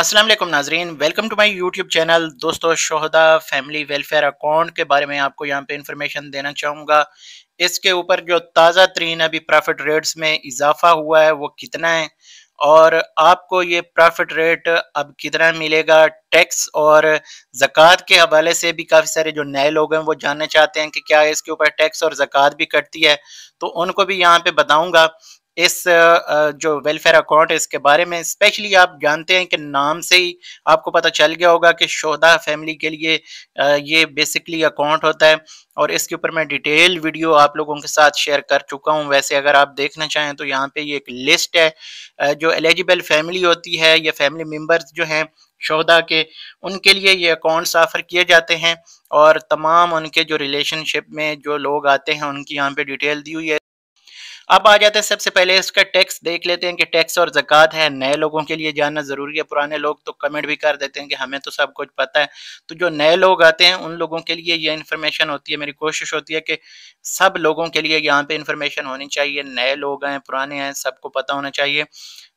असलम नाजरीन welcome to my YouTube channel दोस्तों Shahda family welfare account के बारे में आपको यहाँ पे इन्फॉर्मेशन देना चाहूँगा इसके ऊपर जो ताज़ा तरीन अभी प्रॉफिट रेट्स में इजाफा हुआ है वो कितना है और आपको ये प्रॉफिट रेट अब कितना मिलेगा टैक्स और ज़क़़त के हवाले से भी काफ़ी सारे जो नए लोग हैं वो जानना चाहते हैं कि क्या इसके ऊपर टैक्स और ज़क़़त भी कटती है तो उनको भी यहाँ पे बताऊँगा इस जो वेलफेयर अकाउंट है इसके बारे में स्पेशली आप जानते हैं कि नाम से ही आपको पता चल गया होगा कि शोदा फैमिली के लिए ये बेसिकली अकाउंट होता है और इसके ऊपर मैं डिटेल वीडियो आप लोगों के साथ शेयर कर चुका हूं वैसे अगर आप देखना चाहें तो यहाँ पे ये एक लिस्ट है जो एलिजिबल फैमिली होती है या फैमिली मेम्बर्स जो हैं शोदा के उनके लिए ये अकाउंट्स ऑफर किए जाते हैं और तमाम उनके जो रिलेशनशिप में जो लोग आते हैं उनकी यहाँ पर डिटेल दी हुई है अब आ जाते हैं सबसे पहले इसका टैक्स देख लेते हैं कि टैक्स और जक़ात है नए लोगों के लिए जानना ज़रूरी है पुराने लोग तो कमेंट भी कर देते हैं कि हमें तो सब कुछ पता है तो जो नए लोग आते हैं उन लोगों के लिए ये इन्फॉर्मेशन होती है मेरी कोशिश होती है कि सब लोगों के लिए यहाँ पे इन्फॉर्मेशन होनी चाहिए नए लोग आए पुराने हैं सबको पता होना चाहिए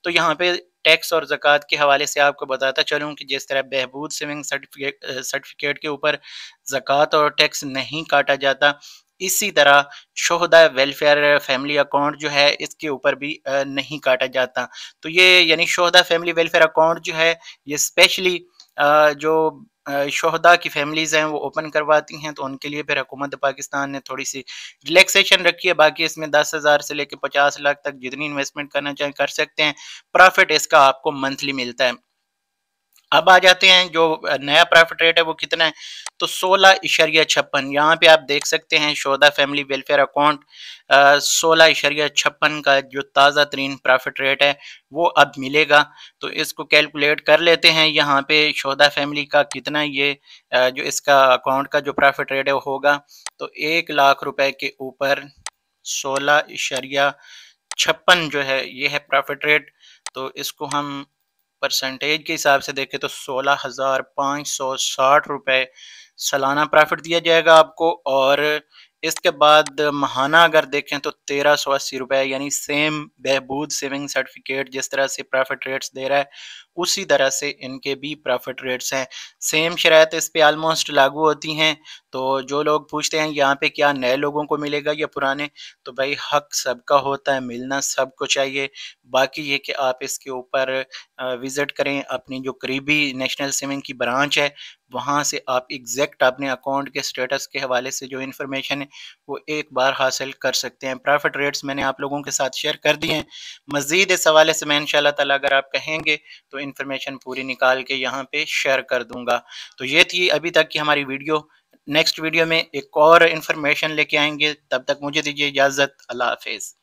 तो यहाँ पे टैक्स और जक़ात के हवाले से आपको बताता चलूँ कि जिस तरह बहबूद सिविंग सर्टिफिकेट सर्टिफिकेट के ऊपर ज़क़़त और टैक्स नहीं काटा जाता इसी तरह शोहदा वेलफेयर फैमिली अकाउंट जो है इसके ऊपर भी नहीं काटा जाता तो ये यानी शोहदा फैमिली वेलफेयर अकाउंट जो है ये स्पेशली जो शोहदा की फैमिलीज़ हैं वो ओपन करवाती हैं तो उनके लिए फिर हुकूमत पाकिस्तान ने थोड़ी सी रिलैक्सेशन रखी है बाकी इसमें दस हज़ार से लेकर पचास लाख तक जितनी इन्वेस्टमेंट करना चाहें कर सकते हैं प्रॉफिट इसका आपको मंथली मिलता है अब आ जाते हैं जो नया प्रॉफिट रेट है वो कितना है तो सोलह इशरिया छप्पन यहाँ पे आप देख सकते हैं शोधा फैमिली वेलफेयर अकाउंट सोलह इशरिया छप्पन का जो ताज़ा तरीन प्रॉफिट रेट है वो अब मिलेगा तो इसको कैलकुलेट कर लेते हैं यहाँ पे शोधा फैमिली का कितना ये आ, जो इसका अकाउंट का जो प्रॉफिट रेट है वो होगा तो एक लाख रुपए के ऊपर सोलह इशरिया छप्पन जो है ये है प्रॉफिट रेट तो इसको हम परसेंटेज के हिसाब से देखें तो सोलह हज़ार पाँच सौ साठ रुपये सालाना प्रॉफिट दिया जाएगा आपको और इसके बाद महाना अगर देखें तो तेरह सौ अस्सी रुपये यानी सेम बहबूद सेविंग सर्टिफिकेट जिस तरह से प्रॉफिट रेट्स दे रहा है उसी तरह से इनके भी प्रॉफिट रेट्स हैं सेम शरात इस पर आलमोस्ट लागू होती हैं तो जो लोग पूछते हैं यहाँ पे क्या नए लोगों को मिलेगा या पुराने तो भाई हक सबका होता है मिलना सबको चाहिए बाकी ये कि आप इसके ऊपर विज़िट करें अपनी जो करीबी नेशनल सेविंग की ब्रांच है वहाँ से आप एग्जैक्ट अपने अकाउंट के स्टेटस के हवाले से जो इन्फॉर्मेशन है वो एक बार हासिल कर सकते हैं प्रॉफिट रेट्स मैंने आप लोगों के साथ शेयर कर दिए हैं मज़ीद इस हवाले से मैं इनशाला ताला अगर आप कहेंगे तो इन्फॉर्मेशन पूरी निकाल के यहाँ पे शेयर कर दूंगा तो ये थी अभी तक की हमारी वीडियो नेक्स्ट वीडियो में एक और इन्फॉर्मेशन लेके आएंगे तब तक मुझे दीजिए इजाज़त अल्लाह हाफिज़